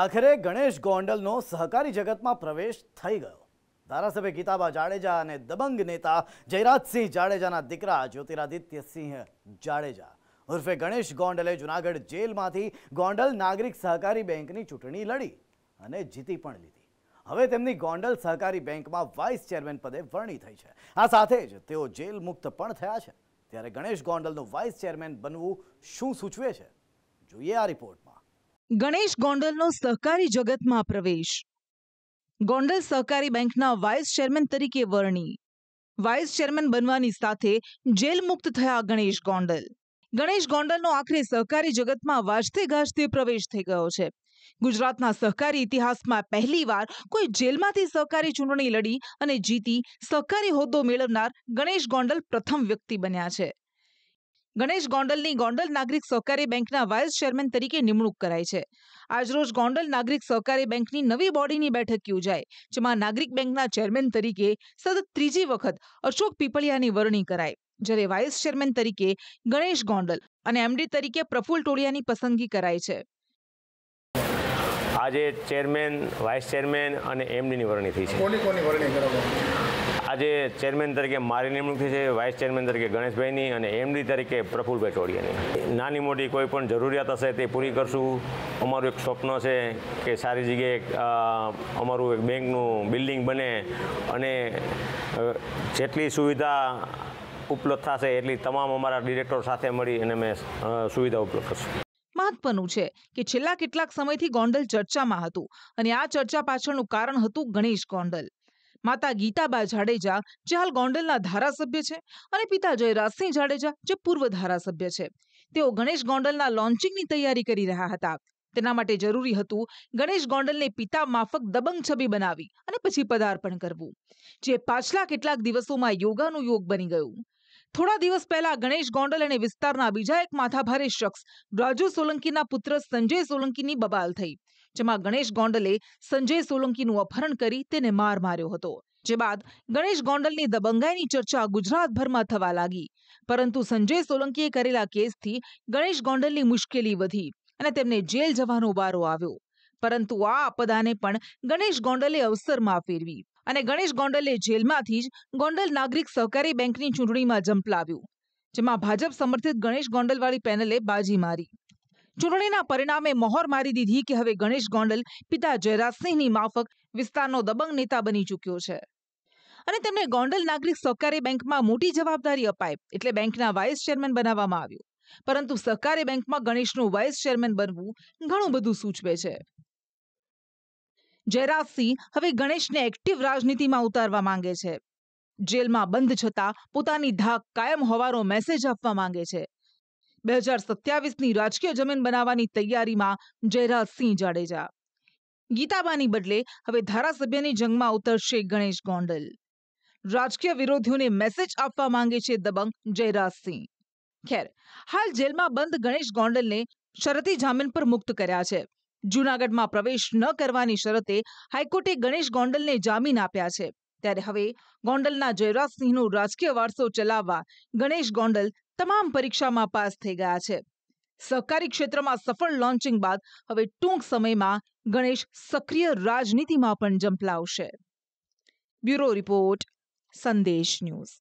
આખરે ગણેશ ગોંડલનો સહકારી જગતમાં પ્રવેશ થઈ ગયો ધારાસભ્ય ગીતાબા જાડેજા અને દબંગ નેતા જયરાજસિંહ જાડેજાના દીકરા જ્યોતિરાદિત્યસિંહ જાડેજા ઉર્ફે ગણેશ ગોંડલે જૂનાગઢ જેલમાંથી ગોંડલ નાગરિક સહકારી બેંકની ચૂંટણી લડી અને જીતી પણ લીધી હવે તેમની ગોંડલ સહકારી બેંકમાં વાઇસ ચેરમેન પદે વરણી થઈ છે આ સાથે જ તેઓ જેલ મુક્ત પણ થયા છે ત્યારે ગણેશ ગોંડલનું વાઇસ ચેરમેન બનવું શું સૂચવે છે જોઈએ આ રિપોર્ટમાં ગણેશ ગોંડલનો સહકારી જગતમાં પ્રવેશ ગોંડલ સહકારી બેંકના વાઇસ ચેરમેન તરીકે વરણી વાઇસ ચેરમેન બનવાની સાથે જેલ મુક્ત થયા ગણેશ ગોંડલ ગણેશ ગોંડલનો આખરે સહકારી જગતમાં વાજતે ગાજતે પ્રવેશ થઈ ગયો છે ગુજરાતના સહકારી ઇતિહાસમાં પહેલીવાર કોઈ જેલમાંથી સહકારી ચૂંટણી લડી અને જીતી સહકારી હોદ્દો મેળવનાર ગણેશ ગોંડલ પ્રથમ વ્યક્તિ બન્યા છે ગણેશ ગોંડલની ગોંડલ નાગરિક સહકારી બેંકના વાઇસ ચેરમેન તરીકે નિમણૂક કરાઈ છે આજરોજ ગોંડલ નાગરિક સહકારી બેંકની નવી બોડીની બેઠક યોજાઈ જેમાં નાગરિક બેંકના ચેરમેન તરીકે સતત ત્રીજી વખત અશોક પીપળિયાની વરણી કરાય જ્યારે વાઇસ ચેરમેન તરીકે ગણેશ ગોંડલ અને એમડી તરીકે પ્રફુલ ટોળિયાની પસંદગી કરાય છે આજે ચેરમેન વાઇસ ચેરમેન અને એમડીની વરણી થઈ છે કોની કોની વરણી કરવામાં આજે ચેરમેન તરીકે મારી નિમણૂક થઈ છે વાઇસ ચેરમેન તરીકે ગણેશભાઈની અને એમડી તરીકે પ્રફુલભાઈ ચોડિયાની નાની મોટી કોઈ પણ જરૂરિયાત હશે તે પૂરી કરશું અમારું એક સ્વપ્ન છે કે સારી જગ્યાએ અમારું એક બેંકનું બિલ્ડિંગ બને અને જેટલી સુવિધા ઉપલબ્ધ થશે એટલી તમામ અમારા ડિરેક્ટર સાથે મળી અને અમે સુવિધા ઉપલબ્ધ કરશું મહત્વનું છે કે છેલ્લા કેટલાક સમયથી ગોંડલ ચર્ચામાં હતું અને આ ચર્ચા પાછળનું કારણ હતું ગણેશ ગોંડલ માતા ગીતાબા જાડેજા જે હાલ ગોંડલના ધારાસભ્ય છે અને પિતા જયરાજસિંહ જાડેજા જે પૂર્વ ધારાસભ્ય છે તેઓ ગણેશ ગોંડલના લોન્ચિંગની તૈયારી કરી રહ્યા હતા તેના માટે જરૂરી હતું ગણેશ ગોંડલને પિતા માફક દબંગ છબી બનાવી અને પછી પદાર્પણ કરવું જે પાછલા કેટલાક દિવસોમાં યોગાનું યોગ બની ગયું થોડા દિવસ પહેલા ગણેશ ગોંડલ અને વિસ્તારના બીજા એક માથાભારે શખ્સ રાજુ સોલંકીના પુત્ર સંજય સોલંકીની બબાલ થઈ જેમાં ગણેશ ગોંડલે સંજય સોલંકીનું અપહરણ કરી તેને માર માર્યો હતો જે બાદ ગણેશ ગોંડલની દબંગાઈની ચર્ચા ગુજરાતભરમાં થવા લાગી પરંતુ સંજય સોલંકીએ કરેલા કેસથી ગણેશ ગોંડલની મુશ્કેલી વધી અને તેમને જેલ જવાનો વારો આવ્યો પરંતુ આ આપદાને પણ ગણેશ ગોંડલે અવસરમાં ફેરવી અને ગણેશ ગોંડલે જેલમાંથી જ ગોંડલ નાગરિક સહકારી બેંકની ચૂંટણીમાં જંપલાવ્યું જેમાં ભાજપ સમર્થિત ગણેશ ગોંડલવાળી પેનલે બાજી મારી ચૂંટણીના પરિણામે મહોર મારી દીધી કે હવે ગણેશ ગોંડલ પિતા જયરાજસિંહની માફક વિસ્તારનો દબંગ નેતા બની ચૂક્યો છે અને તેમને ગોંડલ નાગરિક સહકારી બેંકમાં મોટી જવાબદારી અપાય એટલે બેંકના વાઇસ ચેરમેન બનાવવામાં આવ્યું પરંતુ સહકારી બેંકમાં ગણેશનું વાઇસ ચેરમેન બનવું ઘણું બધું સૂચવે છે જયરાજસિંહ હવે ગણેશને એક્ટિવ રાજનીતિમાં ઉતારવા માંગે છે જેલમાં બંધ છતાં પોતાની ધાક કાયમ હોવાનો મેસેજ આપવા માંગે છે બે હજાર સત્યાવીસની રાજકીય જમીન બનાવવાની તૈયારીમાં જયરાજસિંહ જાડેજા ગીતાબાની બદલે હવે ધારાસભ્યની જંગમાં ઉતરશે ગણેશ ગોંડલ રાજકીય વિરોધીઓને મેસેજ આપવા માંગે છે દબંગ જયરાજસિંહ ખેર હાલ જેલમાં બંધ ગણેશ ગોંડલને શરતી જામીન પર મુક્ત કર્યા છે જૂનાગઢમાં પ્રવેશ ન કરવાની શરતે હાઈકોર્ટે ગણેશ ગોંડલને જામીન આપ્યા છે ત્યારે હવે ગોંડલના જયરાજસિંહનો રાજકીય વારસો ચલાવવા ગણેશ ગોંડલ તમામ પરીક્ષામાં પાસ થઈ ગયા છે સહકારી ક્ષેત્રમાં સફળ લોન્ચિંગ બાદ હવે ટૂંક સમયમાં ગણેશ સક્રિય રાજનીતિમાં પણ ઝંપલાવશે બ્યુરો રિપોર્ટ સંદેશ ન્યૂઝ